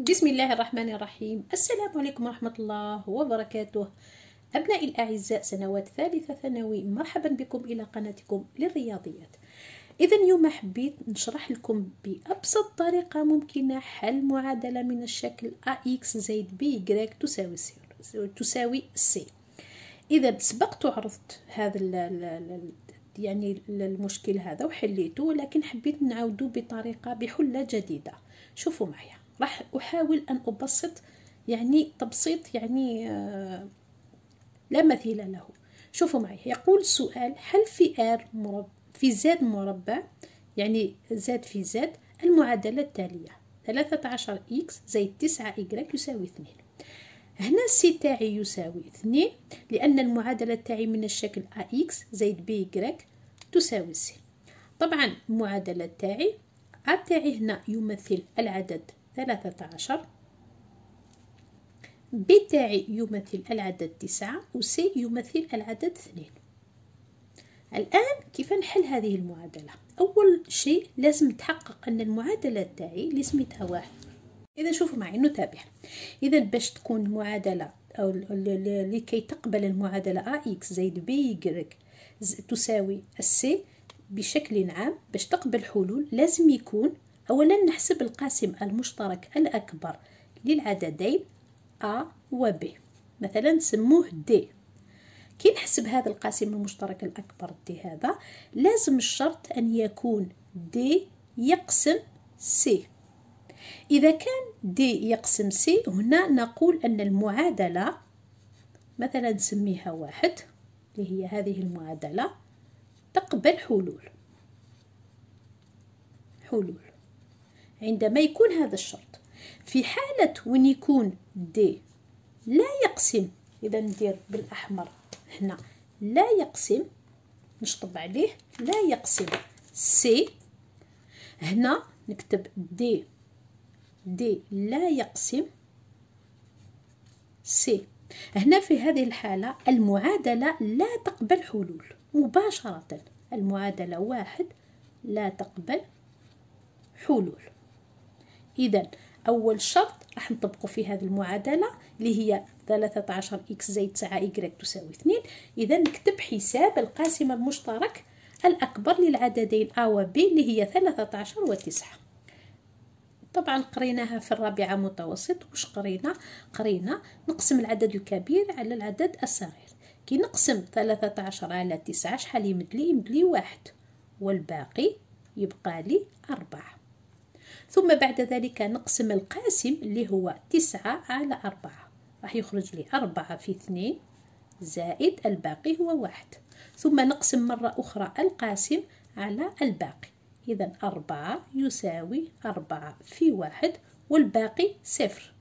بسم الله الرحمن الرحيم السلام عليكم ورحمة الله وبركاته أبنائي الأعزاء سنوات ثالثة ثانوي مرحبا بكم إلى قناتكم للرياضيات إذا اليوم حبيت نشرح لكم بأبسط طريقة ممكنة حل معادلة من الشكل AX زائد BY تساوي C تساوي C إذا سبقت عرضت هذا ال يعني المشكل هذا وحليته لكن حبيت نعاودو بطريقة بحلة جديدة شوفوا معايا راح أحاول أن أبسط يعني تبسيط يعني آه، لا مثيل له شوفوا معي يقول سؤال هل في ار مرب في زاد مربع يعني زاد في زاد المعادلة التالية 13 إكس زائد 9 إيكغيك يساوي 2 هنا سي تاعي يساوي 2 لأن المعادلة تاعي من الشكل ا اكس زائد بي بيكغيك تساوي سي طبعا المعادلة تاعي ا تاعي هنا يمثل العدد ثلاثة عشر ب تاعي يمثل العدد تسعة وسي يمثل العدد اثنين الآن كيف نحل هذه المعادلة أول شيء لازم تحقق أن المعادلة تاعي اللي سميتها واحد إذا شوفوا معي نتابع إذا باش تكون معادلة أو لكي تقبل المعادلة AX زائد BY تساوي السي بشكل عام باش تقبل حلول لازم يكون أولا نحسب القاسم المشترك الأكبر للعددين A و B مثلا نسموه D كي نحسب هذا القاسم المشترك الأكبر D هذا لازم الشرط أن يكون D يقسم C إذا كان D يقسم C هنا نقول أن المعادلة مثلا نسميها واحد اللي هي هذه المعادلة تقبل حلول حلول عندما يكون هذا الشرط في حالة وين يكون دي لا يقسم إذا ندير بالأحمر هنا لا يقسم نشطب عليه لا يقسم سي هنا نكتب دي دي لا يقسم سي هنا في هذه الحالة المعادلة لا تقبل حلول مباشرة المعادلة واحد لا تقبل حلول إذا أول شرط راح نطبقوا في هذه المعادلة اللي هي 13 إكس زائد 9 إيكغيك تساوي 2 إذا نكتب حساب القاسم المشترك الأكبر للعددين A و B اللي هي 13 و 9 طبعا قريناها في الرابعة متوسط واش قرينا قرينا نقسم العدد الكبير على العدد الصغير كي نقسم 13 على 9 شحال يمد لي يمد لي واحد والباقي يبقى لي أربعة ثم بعد ذلك نقسم القاسم اللي هو تسعة على أربعة راح يخرج لي أربعة في اثنين زائد الباقي هو واحد ثم نقسم مرة أخرى القاسم على الباقي إذا أربعة يساوي أربعة في واحد والباقي صفر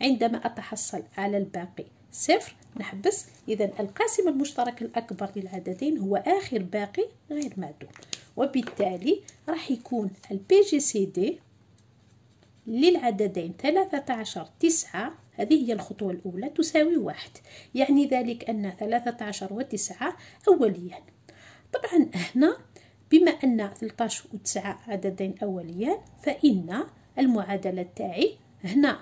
عندما أتحصل على الباقي صفر نحبس إذا القاسم المشترك الأكبر للعددين هو آخر باقي غير معدوم وبالتالي راح يكون البي جي سي دي للعددين عشر تسعة هذه هي الخطوة الأولى تساوي واحد يعني ذلك أن عشر وتسعة أوليان طبعا هنا بما أن ثلاثة وتسعة عددين أوليان فإن المعادلة تاعي هنا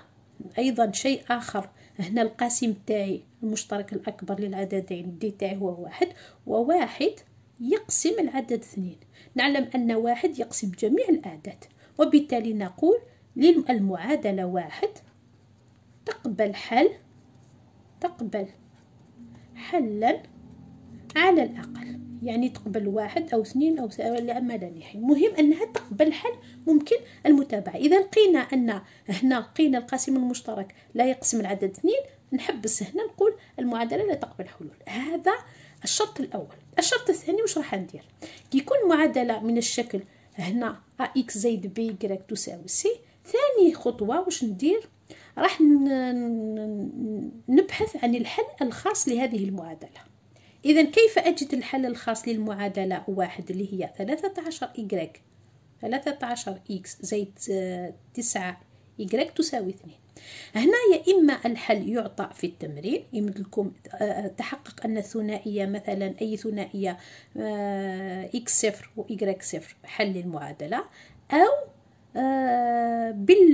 أيضا شيء آخر هنا القاسم تاعي المشترك الأكبر للعددين دي تاعي هو واحد وواحد يقسم العدد اثنين نعلم أن واحد يقسم جميع الأعداد وبالتالي نقول للمعادلة واحد تقبل حل تقبل حلا على الأقل يعني تقبل واحد أو اثنين أو لا مدى نحي المهم أنها تقبل حل ممكن المتابعة إذا لقينا أن هنا لقينا القاسم المشترك لا يقسم العدد اثنين نحبس هنا نقول المعادلة لا تقبل حلول هذا الشرط الأول الشرط الثاني واش راح ندير كي يكون معادلة من الشكل هنا ax زائد بي y تساوي سي ثاني خطوه واش ندير راح نبحث عن الحل الخاص لهذه المعادله اذا كيف اجد الحل الخاص للمعادله واحد اللي هي 13 إيكغيك 13 إيكس زائد 9 إيكغيك تساوي 2 هنا يا إما الحل يعطى في التمرين يمدلكم آه، تحقق أن الثنائية مثلا أي ثنائية آه، إكس صفر وإيكغيك صفر حل المعادلة أو آه،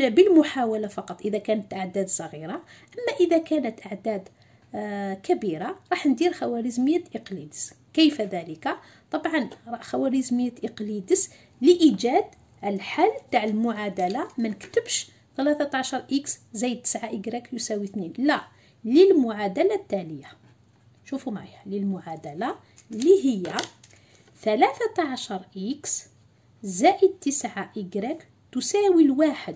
بالمحاولة فقط إذا كانت أعداد صغيرة أما إذا كانت أعداد آه، كبيرة راح ندير خوارزمية إقليدس كيف ذلك؟ طبعا خوارزمية إقليدس لإيجاد الحل تاع المعادلة ما نكتبش 13 إكس زائد إكراك يساوي 2 لا للمعادلة التالية شوفوا معي للمعادلة اللي هي 13 إكس زائد إكراك تساوي الواحد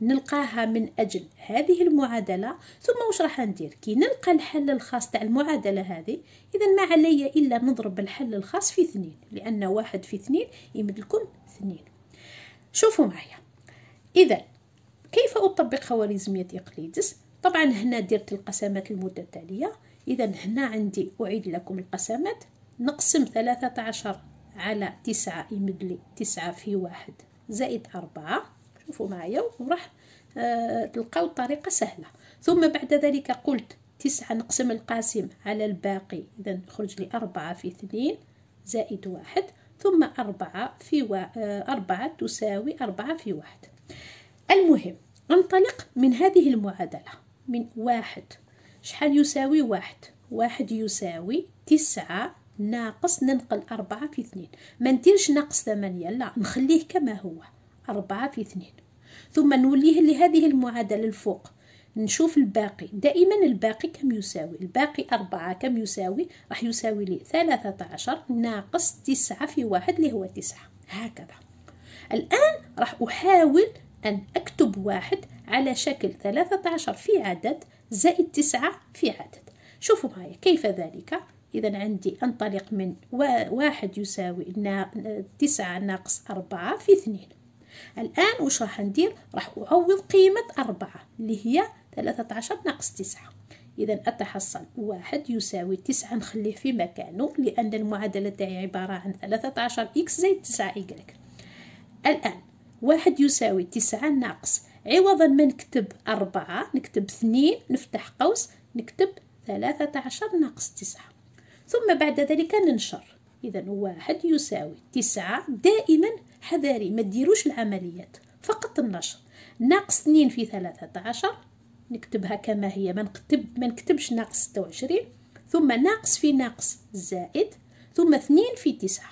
نلقاها من أجل هذه المعادلة ثم واش راح ندير كي نلقى الحل الخاص تاع المعادلة هذه إذا ما علي إلا نضرب الحل الخاص في اثنين لأن واحد في اثنين يمدلكم اثنين شوفوا معايا إذا كيف أطبق خوارزمية إقليدس طبعا هنا درت القسمات المتتالية إذا هنا عندي أعيد لكم القسمات نقسم ثلاثة عشر على تسعة يمد لي تسعة في واحد زائد أربعة شوفوا معايا وراح آه، تلقاو الطريقة سهلة ثم بعد ذلك قلت تسعة نقسم القاسم على الباقي إذا خرج لي أربعة في اثنين زائد واحد ثم أربعة في و... آه، أربعة تساوي أربعة في واحد المهم انطلق من هذه المعادلة من واحد شحال يساوي واحد واحد يساوي تسعة ناقص ننقل أربعة في اثنين ما نديرش ناقص ثمانية لا نخليه كما هو أربعة في اثنين ثم نوليه لهذه المعادلة الفوق نشوف الباقي دائما الباقي كم يساوي الباقي أربعة كم يساوي راح يساوي لي ثلاثة عشر ناقص تسعة في واحد اللي هو تسعة هكذا الآن راح أحاول أن أكتب واحد على شكل ثلاثة عشر في عدد زائد تسعة في عدد شوفوا معايا كيف ذلك إذا عندي أنطلق من واحد يساوي تسعة ناقص أربعة في اثنين الآن وش راح ندير راح أعوض قيمة أربعة اللي هي ثلاثة عشر ناقص تسعة إذا أتحصل واحد يساوي تسعة نخليه في مكانه لأن المعادلة تاعي عبارة عن ثلاثة عشر إكس زائد تسعة إيكغيك الآن واحد يساوي تسعة ناقص عوضا ما نكتب أربعة نكتب اثنين نفتح قوس نكتب ثلاثة عشر ناقص تسعة ثم بعد ذلك ننشر إذا واحد يساوي تسعة دائما حذاري ما ديروش العمليات فقط النشر ناقص اثنين في ثلاثة عشر نكتبها كما هي ما نكتب ما نكتبش ناقص ستة وعشرين ثم ناقص في ناقص زائد ثم اثنين في تسعة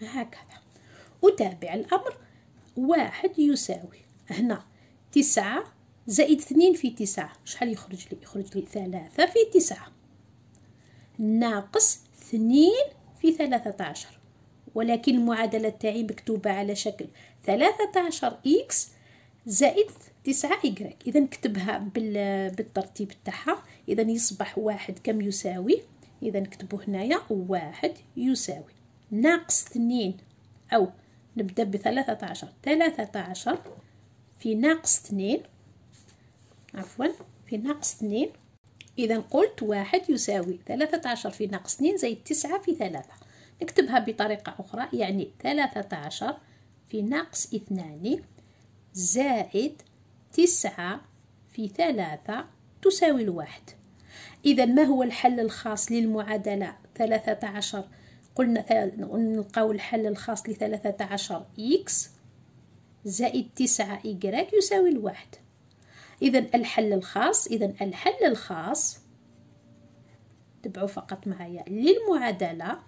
هكذا أتابع الأمر واحد يساوي هنا تسعة زائد اثنين في تسعة شحال يخرج لي يخرج لي ثلاثة في تسعة ناقص ثنين في ثلاثة عشر ولكن المعادلة تاعي مكتوبة على شكل ثلاثة عشر إكس زائد تسعة إكراك إذا نكتبها بالترتيب تاعها إذا يصبح واحد كم يساوي إذا نكتبو هنايا واحد يساوي ناقص ثنين أو نبدأ بثلاثة عشر ثلاثة عشر في ناقص اثنين عفوا في ناقص اثنين إذا قلت واحد يساوي ثلاثة عشر في ناقص اثنين زائد تسعة في ثلاثة نكتبها بطريقة أخرى يعني ثلاثة عشر في ناقص اثنان زائد تسعة في ثلاثة تساوي الواحد إذا ما هو الحل الخاص للمعادلة ثلاثة عشر قلنا نلقاو الحل الخاص لثلاثة عشر إكس زائد تسعة إيكغيك يساوي الواحد إذا الحل الخاص إذا الحل الخاص تبعوا فقط معايا للمعادلة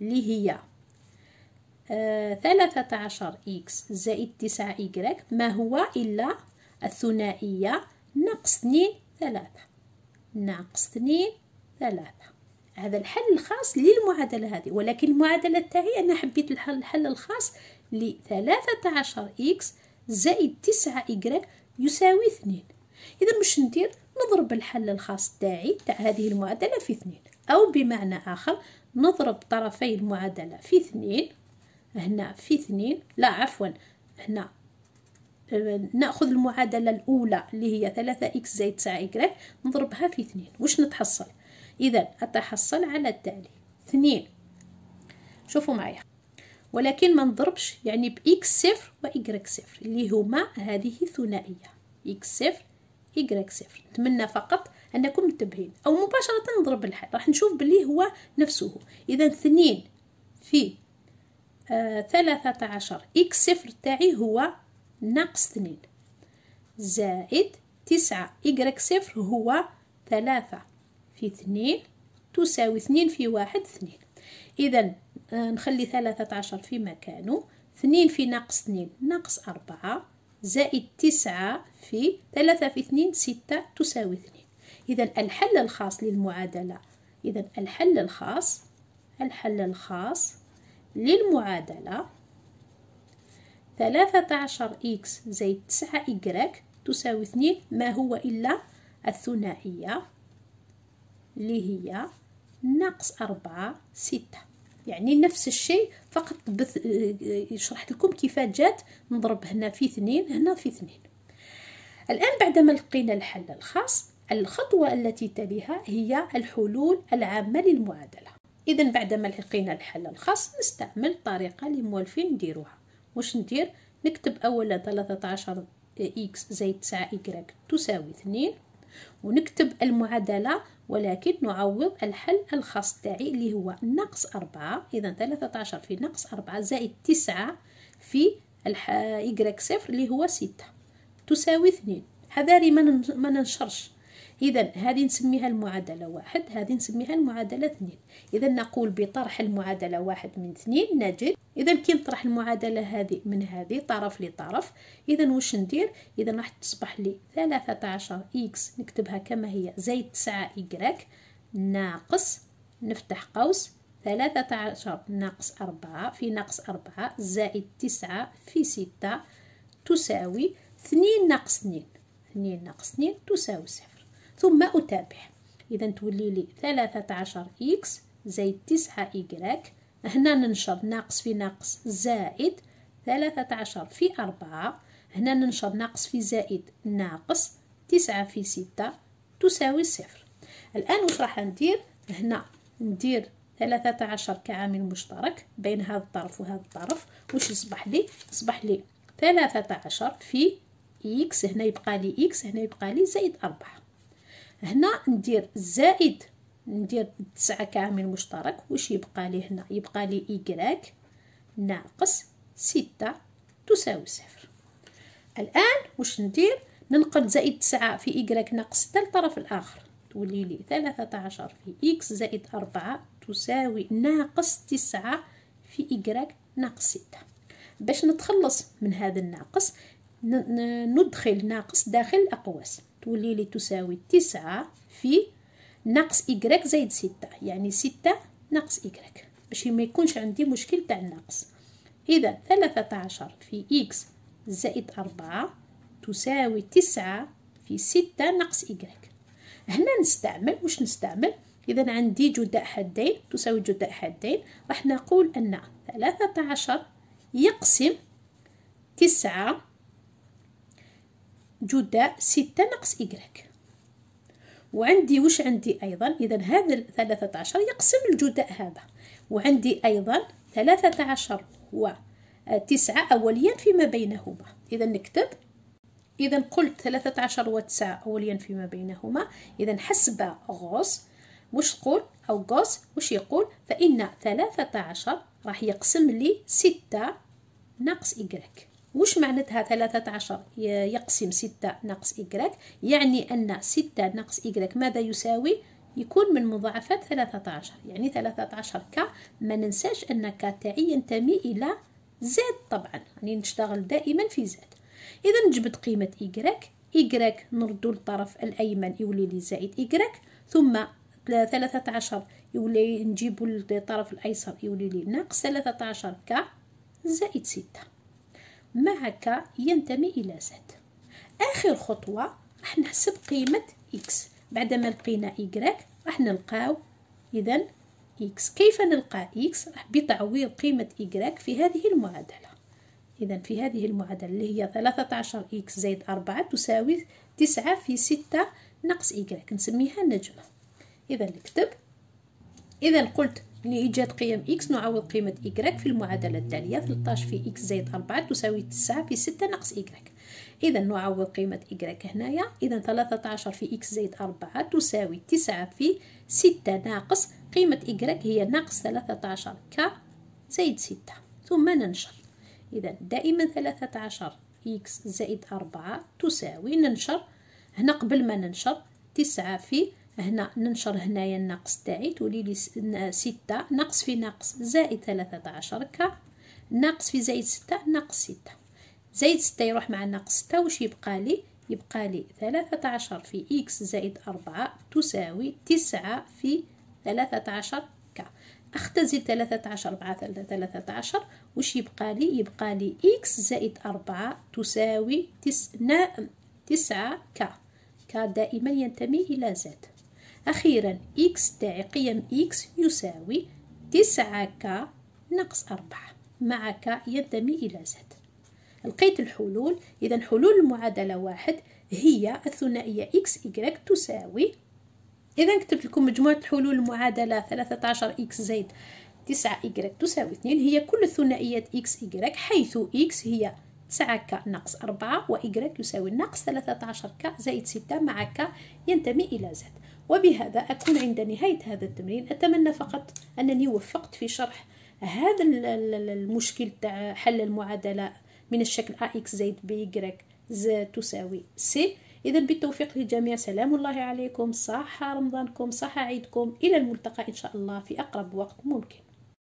اللي هي آه، ثلاثة عشر إكس زائد تسعة إيكغيك ما هو إلا الثنائية ناقص اثنين ثلاثة ناقص اثنين ثلاثة هذا الحل الخاص للمعادلة هذه ولكن المعادلة تاعي أنا حبيت الحل, الحل الخاص لثلاثة عشر إكس زائد تسعة إيكغيك يساوي اثنين إذا مش ندير نضرب الحل الخاص تاعي تاع هذه المعادلة في اثنين أو بمعنى آخر نضرب طرفي المعادلة في اثنين هنا في اثنين لا عفوا هنا آه، ناخذ المعادله الاولى اللي هي 3 اكس زائد 9 y نضربها في اثنين واش نتحصل اذا اتحصل على التالي اثنين شوفوا معايا ولكن ما نضربش يعني بإكس صفر وإيكغيك صفر اللي هما هذه الثنائية إكس صفر إيكغيك صفر نتمنى فقط أنكم منتبهين أو مباشرة نضرب الحل راح نشوف بلي هو نفسه إذا اثنين في آه، ثلاثة عشر إكس صفر تاعي هو ناقص اثنين زائد تسعة إيكغيك صفر هو ثلاثة في اثنين تساوي اثنين في واحد اثنين إذا آه، نخلي ثلاثة عشر في مكانه اثنين في ناقص اثنين ناقص أربعة زائد تسعة في ثلاثة في اثنين ستة تساوي اثنين إذا الحل الخاص للمعادلة إذا الحل الخاص الحل الخاص للمعادلة ثلاثة عشر إكس زائد تسعة إكراك تساوي اثنين ما هو إلا الثنائية اللي هي ناقص أربعة ستة يعني نفس الشيء فقط بث... شرحت لكم كيف جات نضرب هنا في اثنين هنا في اثنين الآن بعدما لقينا الحل الخاص الخطوة التي تليها هي الحلول العامة للمعادلة إذا بعدما لقينا الحل الخاص نستعمل طريقة لموالفين موالفين نديروها واش ندير نكتب أولا 13 إكس زائد 9 إكراك تساوي اثنين ونكتب المعادلة ولكن نعوض الحل الخاص تاعي اللي هو ناقص أربعة إذا ثلاثة عشر في ناقص أربعة زائد تسعة في الح... إيكغيك صفر اللي هو ستة تساوي اثنين حذاري ما ننشرش إذا هذه نسميها المعادلة واحد هذه نسميها المعادلة اثنين إذا نقول بطرح المعادلة واحد من اثنين نجد إذا كي نطرح المعادلة هذه من هذه طرف لطرف إذا واش ندير إذا راح تصبح لي ثلاثة عشر إكس نكتبها كما هي زائد تسعة إكراك ناقص نفتح قوس ثلاثة عشر ناقص أربعة في ناقص أربعة زائد تسعة في ستة تساوي اثنين ناقص اثنين اثنين ناقص اثنين تساوي صفر ثم أتابع إذا تولي لي ثلاثة عشر إكس زائد تسعة إيكغيك هنا ننشر ناقص في ناقص زائد ثلاثة عشر في أربعة هنا ننشر ناقص في زائد ناقص تسعة في ستة تساوي صفر الآن واش راح ندير هنا ندير ثلاثة عشر كعامل مشترك بين هذا الطرف وهذا الطرف واش يصبح لي يصبح لي ثلاثة عشر في إكس هنا يبقى لي إكس هنا يبقى لي زائد أربعة هنا ندير زائد ندير تسعة كامل مشترك واش يبقى لي هنا يبقى لي إيكغيك ناقص ستة تساوي صفر الآن واش ندير ننقل زائد تسعة في إيكغيك ناقص ستة للطرف الآخر تولي لي ثلاثة عشر في إكس زائد أربعة تساوي ناقص تسعة في إيكغيك ناقص ستة باش نتخلص من هذا الناقص ندخل ناقص داخل الأقواس تولي لي تساوي تسعة في ناقص إكراك زائد ستة يعني ستة ناقص إكراك باش ما يكونش عندي مشكل تاع النقص إذا ثلاثة عشر في إكس زائد أربعة تساوي تسعة في ستة ناقص إكراك هنا نستعمل واش نستعمل إذا عندي جداء حدين تساوي جداء حدين، راح نقول أن ثلاثة عشر يقسم تسعة جداء ستة ناقص إكراك وعندي وش عندي أيضا إذا هذا ثلاثة عشر يقسم الجداء هذا وعندي أيضا ثلاثة عشر وتسعة أوليا فيما بينهما إذا نكتب إذا قلت ثلاثة عشر وتسعة أوليا فيما بينهما إذا حسب غوص وش تقول أو غوص وش يقول فإن ثلاثة عشر راح يقسم لي ستة ناقص إكراك وش معناتها ثلاثة عشر يقسم ستة ناقص إكراك يعني أن ستة ناقص إكراك ماذا يساوي يكون من مضاعفات ثلاثة عشر يعني ثلاثة عشر كا ما ننساش أن كا تاعي ينتمي إلى زاد طبعا يعني نشتغل دائما في زاد، إذا نجبد قيمة إكراك إكراك نردو للطرف الأيمن يولي لي زائد إكراك ثم ثلاثة عشر يولي نجيبو للطرف الأيسر يولي لي ناقص ثلاثة عشر كا زائد ستة معك ينتمي إلى زد آخر خطوة راح نحسب قيمة إكس ما لقينا إيكغيك راح نلقاو إذا إكس كيف نلقى إكس راح بتعويض قيمة إيكغيك في هذه المعادلة إذا في هذه المعادلة اللي هي 13 إكس زائد 4 تساوي 9 في 6 ناقص إيكغيك نسميها نجمة إذا نكتب إذا قلت لإيجاد قيم x نعوض قيمة y في المعادلة التالية 13 في x زائد 4 تساوي 9 في 6 ناقص y إذا نعوض قيمة y هنايا إذا 13 في x زائد 4 تساوي 9 في 6 ناقص قيمة y هي ناقص 13 ك زائد 6 ثم ننشر إذا دائما 13 x زائد 4 تساوي ننشر هنا قبل ما ننشر 9 في 6 هنا ننشر هنايا الناقص تاعي تولي لي ستة ناقص في ناقص زائد ثلاثة عشر كا ناقص في زائد ستة ناقص ستة زائد ستة يروح مع ناقص ستة واش يبقى لي يبقى لي ثلاثة عشر في إكس زائد أربعة تساوي تسعة في ثلاثة عشر كا أختزل ثلاثة عشر مع ثلاثة عشر واش يبقى لي يبقى لي إكس زائد أربعة تساوي تس... نا- تسعة كا كا دائما ينتمي إلى زد أخيرا x تاع قيم x يساوي تسعة ك ناقص أربعة مع ك ينتمي إلى z لقيت الحلول إذا حلول المعادلة واحد هي الثنائية x y تساوي إذا كتبت لكم مجموعة حلول المعادلة 13 x زائد 9 y تساوي 2 هي كل الثنائيات x y حيث x هي 9k ناقص 4 و y يساوي ناقص 13k زائد 6 مع k ينتمي إلى z وبهذا أكون عند نهاية هذا التمرين أتمنى فقط أنني وفقت في شرح هذا المشكل تاع حل المعادلة من الشكل AX زائد BY زائد تساوي C إذا بالتوفيق للجميع سلام الله عليكم صحة رمضانكم صحة عيدكم إلى الملتقى إن شاء الله في أقرب وقت ممكن